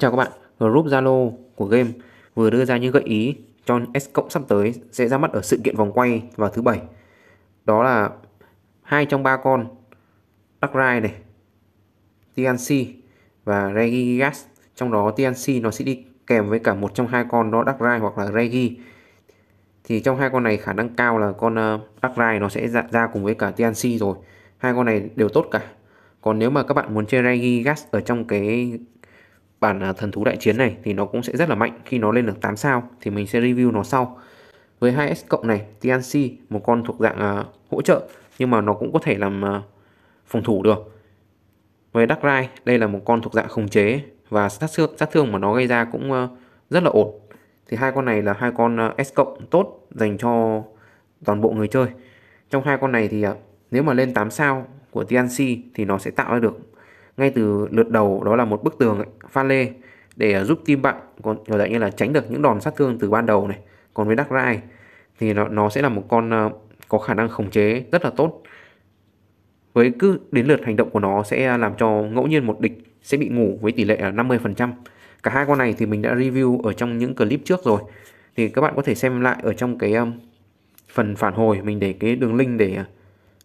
Xin chào các bạn, group Zalo của game vừa đưa ra những gợi ý cho S cộng sắp tới sẽ ra mắt ở sự kiện vòng quay vào thứ bảy. Đó là hai trong ba con Darkrai này, TNC và Regigas. Trong đó TNC nó sẽ đi kèm với cả một trong hai con đó Darkrai hoặc là Regi. Thì trong hai con này khả năng cao là con ờ, Darkrai nó sẽ dạ, ra cùng với cả TNC rồi. Hai con này đều tốt cả. Còn nếu mà các bạn muốn chơi Regigas ở trong cái bản à, thần thú đại chiến này thì nó cũng sẽ rất là mạnh khi nó lên được 8 sao thì mình sẽ review nó sau với 2S cộng này Tianxi một con thuộc dạng uh, hỗ trợ nhưng mà nó cũng có thể làm uh, phòng thủ được với Darkrai đây là một con thuộc dạng khống chế và sát thương sát thương mà nó gây ra cũng uh, rất là ổn thì hai con này là hai con uh, S cộng tốt dành cho toàn bộ người chơi trong hai con này thì uh, nếu mà lên 8 sao của Tianxi thì nó sẽ tạo ra được ngay từ lượt đầu đó là một bức tường ấy, pha lê để à, giúp team bạn còn ở đấy như là tránh được những đòn sát thương từ ban đầu này còn với Dark Rai thì nó, nó sẽ là một con à, có khả năng khống chế rất là tốt với cứ đến lượt hành động của nó sẽ làm cho ngẫu nhiên một địch sẽ bị ngủ với tỷ lệ là 50% cả hai con này thì mình đã review ở trong những clip trước rồi thì các bạn có thể xem lại ở trong cái um, phần phản hồi mình để cái đường link để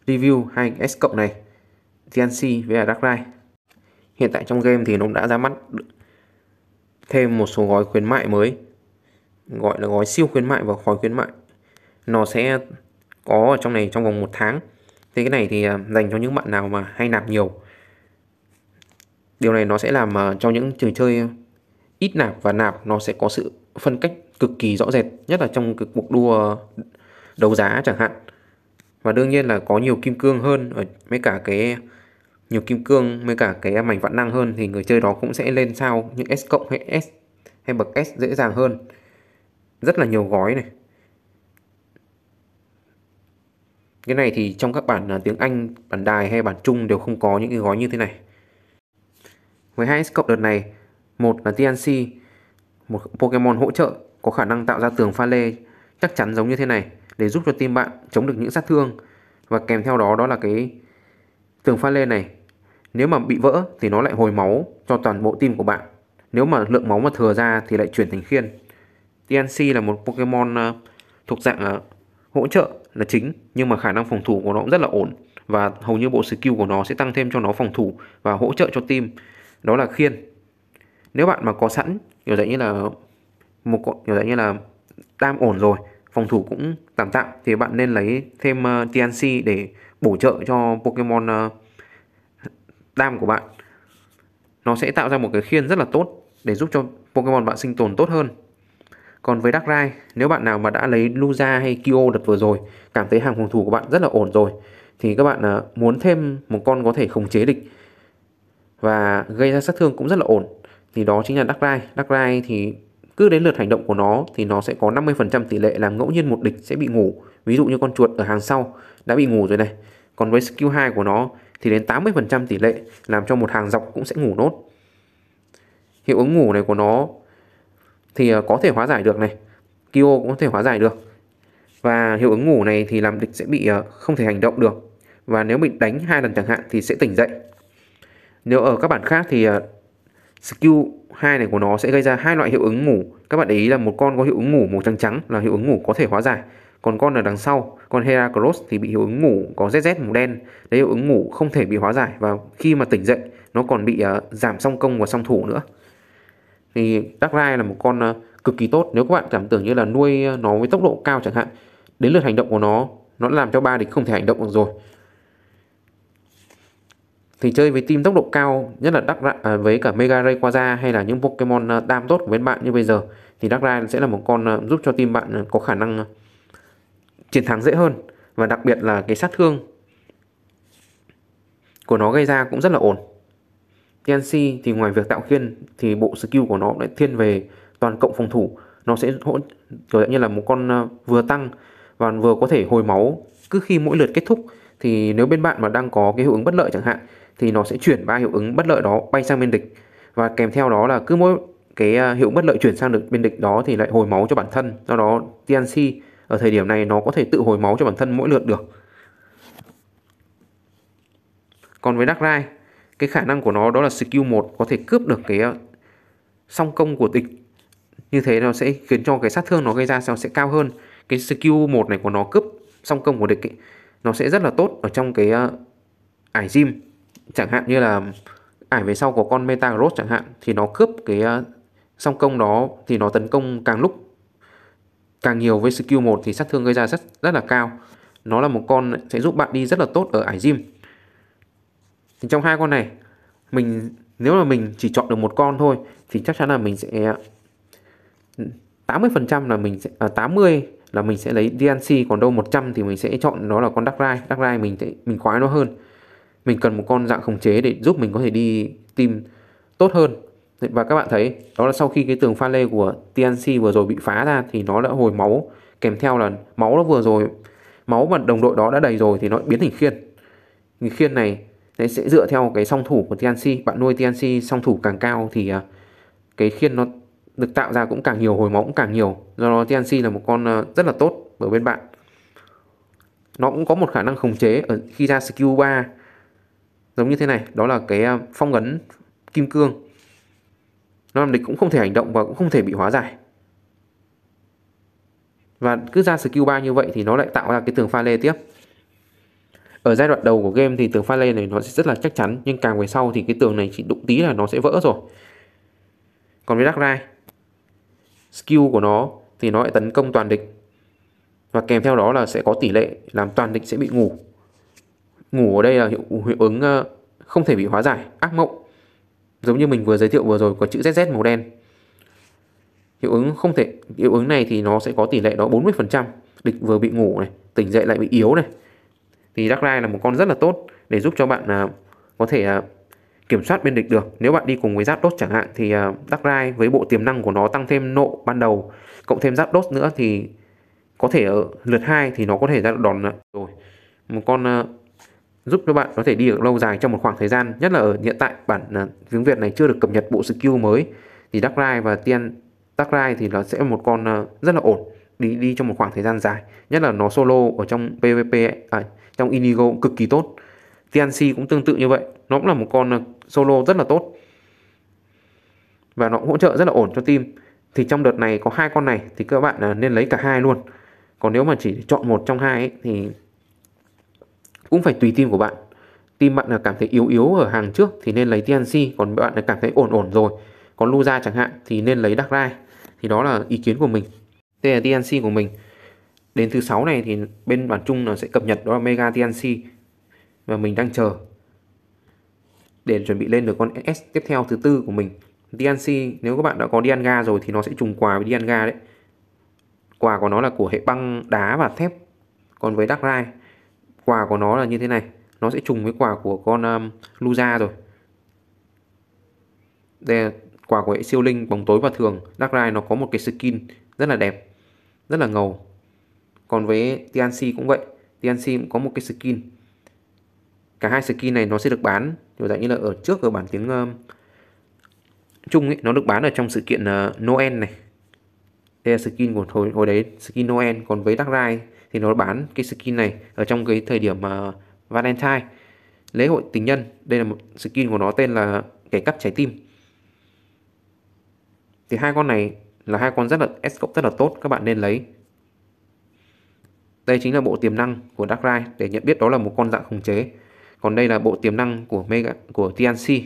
review hai S cộng này TNC với Dark Ride Hiện tại trong game thì nó đã ra mắt thêm một số gói khuyến mại mới gọi là gói siêu khuyến mại và khói khuyến mại nó sẽ có ở trong này trong vòng một tháng thì cái này thì à, dành cho những bạn nào mà hay nạp nhiều điều này nó sẽ làm à, cho những trò chơi ít nạp và nạp nó sẽ có sự phân cách cực kỳ rõ rệt nhất là trong cực cuộc đua đấu giá chẳng hạn và đương nhiên là có nhiều kim cương hơn ở mấy cả cái nhiều kim cương với cả cái mảnh vạn năng hơn thì người chơi đó cũng sẽ lên sao những S cộng hay S hay bậc S dễ dàng hơn rất là nhiều gói này cái này thì trong các bản à, tiếng Anh bản đài hay bản chung đều không có những cái gói như thế này với hai S cộng đợt này một là TNC một Pokemon hỗ trợ có khả năng tạo ra tường pha lê chắc chắn giống như thế này để giúp cho team bạn chống được những sát thương và kèm theo đó đó là cái tường pha lê này nếu mà bị vỡ thì nó lại hồi máu cho toàn bộ tim của bạn. Nếu mà lượng máu mà thừa ra thì lại chuyển thành khiên. TNC là một Pokemon ờ, thuộc dạng ờ, hỗ trợ là chính nhưng mà khả năng phòng thủ của nó cũng rất là ổn và hầu như bộ skill của nó sẽ tăng thêm cho nó phòng thủ và hỗ trợ cho team. Đó là khiên. Nếu bạn mà có sẵn kiểu dạng như là một kiểu dạng như là tam ổn rồi phòng thủ cũng tạm tạm thì bạn nên lấy thêm ờ, TNC để bổ trợ cho Pokemon uh, đam của bạn Nó sẽ tạo ra một cái khiên rất là tốt để giúp cho Pokemon bạn sinh tồn tốt hơn còn với Darkrai, nếu bạn nào mà đã lấy Luza hay Kyo đợt vừa rồi, cảm thấy hàng phòng thủ của bạn rất là ổn rồi, thì các bạn à, muốn thêm một con có thể khống chế địch và gây ra sát thương cũng rất là ổn, thì đó chính là Darkrai. Darkrai thì cứ đến lượt hành động của nó thì nó sẽ có 50% tỷ lệ làm ngẫu nhiên một địch sẽ bị ngủ. Ví dụ như con chuột ở hàng sau đã bị ngủ rồi này. Còn với skill 2 của nó thì đến 80% tỷ lệ làm cho một hàng dọc cũng sẽ ngủ nốt. Hiệu ứng ngủ này của nó thì ờ, có thể hóa giải được này, Kyo cũng có thể hóa giải được. Và hiệu ứng ngủ này thì làm địch sẽ bị ờ, không thể hành động được. Và nếu bị đánh hai lần chẳng hạn thì sẽ tỉnh dậy. Nếu ở các bản khác thì ờ, skill 2 này của nó sẽ gây ra hai loại hiệu ứng ngủ. Các bạn để ý là một con có hiệu ứng ngủ màu trắng trắng là hiệu ứng ngủ có thể hóa giải, còn con ở đằng sau còn Heracross thì bị hiệu ứng ngủ có ZZ màu đen. Đấy hiệu ứng ngủ không thể bị hóa giải và khi mà tỉnh dậy nó còn bị uh, giảm song công và song thủ nữa. Thì Darkrai là một con uh, cực kỳ tốt nếu các bạn cảm tưởng như là nuôi ờ, nó với tốc độ cao chẳng hạn. Đến lượt hành động của nó, nó làm cho ba địch không thể hành động được rồi. Thì chơi với team tốc độ cao, nhất là Dark Rai, với cả Mega Rayquaza hay là những Pokemon đam tốt của bên bạn như bây giờ thì Darkrai sẽ là một con giúp cho team bạn có khả năng chiến thắng dễ hơn và đặc biệt là cái sát thương của nó gây ra cũng rất là ổn. TNC thì ngoài việc tạo khiên thì bộ skill của nó lại thiên về toàn cộng phòng thủ, nó sẽ hỗ kiểu dạng như là một con ờ, vừa tăng và vừa có thể hồi máu cứ khi mỗi lượt kết thúc thì nếu bên bạn mà đang có cái hiệu ứng bất lợi chẳng hạn thì nó sẽ chuyển ba hiệu ứng bất lợi đó bay sang bên địch và kèm theo đó là cứ mỗi cái ờ, hiệu bất lợi chuyển sang được bên địch đó thì lại hồi máu cho bản thân do đó TNC ở thời điểm này nó có thể tự hồi máu cho bản thân mỗi lượt được còn với Darkrai, cái khả năng của nó đó là skill 1 có thể cướp được cái ờ, song công của địch như thế nó sẽ khiến cho cái sát thương nó gây ra nó sẽ cao hơn cái skill 1 này của nó cướp song công của địch ấy, nó sẽ rất là tốt ở trong cái uh, ải gym chẳng hạn như là ải về sau của con meta chẳng hạn thì nó cướp cái uh, song công đó thì nó tấn công càng lúc càng nhiều với skill 1 thì sát thương gây ra rất rất là cao nó là một con sẽ giúp bạn đi rất là tốt ở ải gym thì trong hai con này mình nếu là mình chỉ chọn được một con thôi thì chắc chắn là mình sẽ 80% là mình sẽ à, 80 là mình sẽ lấy DNC còn đâu 100 thì mình sẽ chọn nó là con Dark Ride, Dark Ride mình sẽ mình khoái nó hơn. Mình cần một con dạng khống chế để giúp mình có thể đi tìm tốt hơn và các bạn thấy đó là sau khi cái tường pha lê của TNC vừa rồi bị phá ra thì nó đã hồi máu kèm theo là máu nó vừa rồi máu mà đồng đội đó đã đầy rồi thì nó biến thành khiên người khiên này đấy sẽ dựa theo cái song thủ của TNC bạn nuôi TNC song thủ càng cao thì à, cái khiên nó được tạo ra cũng càng nhiều hồi máu cũng càng nhiều do đó TNC là một con à, rất là tốt ở bên bạn nó cũng có một khả năng khống chế ở khi ra skill 3 giống như thế này đó là cái à, phong ấn kim cương nó làm địch cũng không thể hành động và cũng không thể bị hóa giải và cứ ra skill 3 như vậy thì nó lại tạo ra cái tường pha lê tiếp ở giai đoạn đầu của game thì tường pha lê này nó sẽ rất là chắc chắn nhưng càng về sau thì cái tường này chỉ đụng tí là nó sẽ vỡ rồi còn với darkrai skill của nó thì nó lại tấn công toàn địch và kèm theo đó là sẽ có tỷ lệ làm toàn địch sẽ bị ngủ ngủ ở đây là hiệu, hiệu ứng ờ, không thể bị hóa giải ác mộng Giống như mình vừa giới thiệu vừa rồi có chữ ZZ màu đen. Hiệu ứng không thể hiệu ứng này thì nó sẽ có tỷ lệ đó 40%, địch vừa bị ngủ này, tỉnh dậy lại bị yếu này. Thì Dark Ride là một con rất là tốt để giúp cho bạn à, có thể à, kiểm soát bên địch được. Nếu bạn đi cùng với giáp đốt chẳng hạn thì à, Dark Ride với bộ tiềm năng của nó tăng thêm nộ ban đầu cộng thêm giáp đốt nữa thì có thể ở lượt 2 thì nó có thể ra đòn rồi. Một con à, giúp cho bạn có thể đi được lâu dài trong một khoảng thời gian nhất là ở hiện tại bản ờ, tiếng Việt này chưa được cập nhật bộ skill mới thì Dark Ride và Tiên Dark Ride thì nó sẽ một con ờ, rất là ổn đi đi trong một khoảng thời gian dài nhất là nó solo ở trong PVP ấy, à, trong Inigo cực kỳ tốt TNC cũng tương tự như vậy nó cũng là một con ờ, solo rất là tốt và nó cũng hỗ trợ rất là ổn cho team thì trong đợt này có hai con này thì các bạn nên lấy cả hai luôn còn nếu mà chỉ chọn một trong hai ấy, thì cũng phải tùy tim của bạn tim bạn là cảm thấy yếu yếu ở hàng trước thì nên lấy TNC còn bạn là cảm thấy ổn ổn rồi còn lưu chẳng hạn thì nên lấy Dark Ride thì đó là ý kiến của mình đây là TNC của mình đến thứ sáu này thì bên bản chung nó sẽ cập nhật đó là Mega TNC và mình đang chờ để chuẩn bị lên được con S tiếp theo thứ tư của mình DNC nếu các bạn đã có Dianga rồi thì nó sẽ trùng quà với Dianga đấy quà của nó là của hệ băng đá và thép còn với Dark Ride quả của nó là như thế này nó sẽ trùng với quả của con um, Luza rồi đây là quả của hệ siêu linh bóng tối và thường darkrai nó có một cái skin rất là đẹp rất là ngầu còn với TNC cũng vậy TNC cũng có một cái skin cả hai skin này nó sẽ được bán kiểu dạng như là ở trước ở bản tiếng um, chung ấy nó được bán ở trong sự kiện uh, Noel này đây là skin của hồi, hồi đấy skin Noel còn với Dark Ride thì nó bán cái skin này ở trong cái thời điểm mà uh, Valentine lễ hội tình nhân đây là một skin của nó tên là kẻ cắp trái tim thì hai con này là hai con rất là S cộng rất là tốt các bạn nên lấy đây chính là bộ tiềm năng của Dark Ride để nhận biết đó là một con dạng khống chế còn đây là bộ tiềm năng của Mega của TNC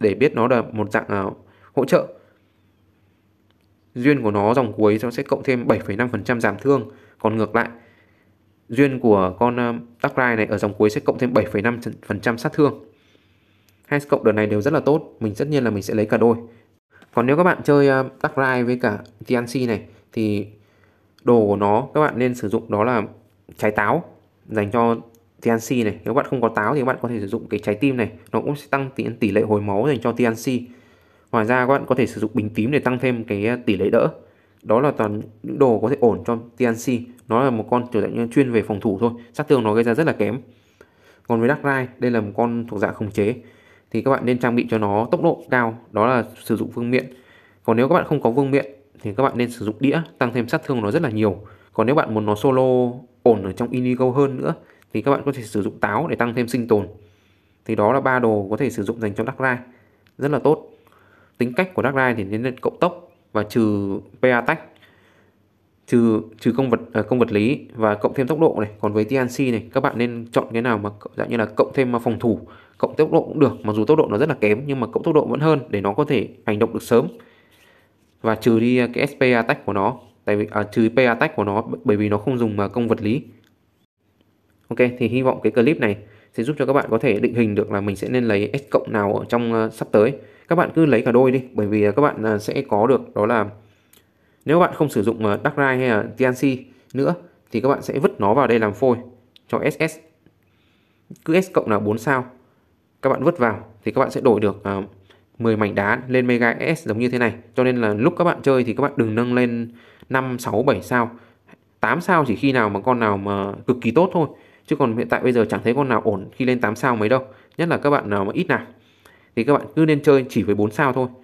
để biết nó là một dạng uh, hỗ trợ duyên của nó dòng cuối nó sẽ cộng thêm 7,5% giảm thương còn ngược lại duyên của con darkrai um, này ở dòng cuối sẽ cộng thêm 7,5% sát thương hai cộng đợt này đều rất là tốt mình tất nhiên là mình sẽ lấy cả đôi còn nếu các bạn chơi darkrai um, với cả TNC này thì đồ của nó các bạn nên sử dụng đó là trái táo dành cho TNC này nếu bạn không có táo thì các bạn có thể sử dụng cái trái tim này nó cũng sẽ tăng tỷ, tỷ lệ hồi máu dành cho TNC Ngoài ra các bạn có thể sử dụng bình tím để tăng thêm cái à, tỷ lệ đỡ. Đó là toàn những đồ có thể ổn cho TNC. Nó là một con kiểu dạng chuyên về phòng thủ thôi. Sát thương nó gây ra rất là kém. Còn với darkrai đây là một con thuộc dạng khống chế. Thì các bạn nên trang bị cho nó tốc độ cao, đó là sử dụng vương miện. Còn nếu các bạn không có vương miện thì các bạn nên sử dụng đĩa, tăng thêm sát thương nó rất là nhiều. Còn nếu bạn muốn nó solo ổn ở trong Inigo hơn nữa thì các bạn có thể sử dụng táo để tăng thêm sinh tồn. Thì đó là ba đồ có thể sử dụng dành cho darkrai Rất là tốt tính cách của Darkrai thì nên cộng tốc và trừ PA tách trừ trừ công vật uh, công vật lý và cộng thêm tốc độ này còn với TNC này các bạn nên chọn cái nào mà dạng như là cộng thêm phòng thủ cộng tốc độ cũng được mặc dù tốc độ nó rất là kém nhưng mà cộng tốc độ vẫn hơn để nó có thể hành động được sớm và trừ đi cái SP attack của nó tại vì à, trừ P attack của nó bởi vì nó không dùng à, công vật lý ok thì hy vọng cái clip này sẽ giúp cho các bạn có thể định hình được là mình sẽ nên lấy S cộng nào ở trong ờ, sắp tới. Các bạn cứ lấy cả đôi đi bởi vì các bạn ờ, sẽ có được đó là nếu các bạn không sử dụng ờ, Darkrai hay là TNC nữa thì các bạn sẽ vứt nó vào đây làm phôi cho SS. Cứ S cộng là 4 sao các bạn vứt vào thì các bạn sẽ đổi được 10 mảnh đá lên Mega S giống như thế này. Cho nên là lúc các bạn chơi thì các bạn đừng nâng lên 5, 6, 7 sao. 8 sao chỉ khi nào mà con nào mà cực kỳ tốt thôi chứ còn hiện tại bây giờ chẳng thấy con nào ổn khi lên 8 sao mấy đâu nhất là các bạn nào mà ít nào thì các bạn cứ nên chơi chỉ với 4 sao thôi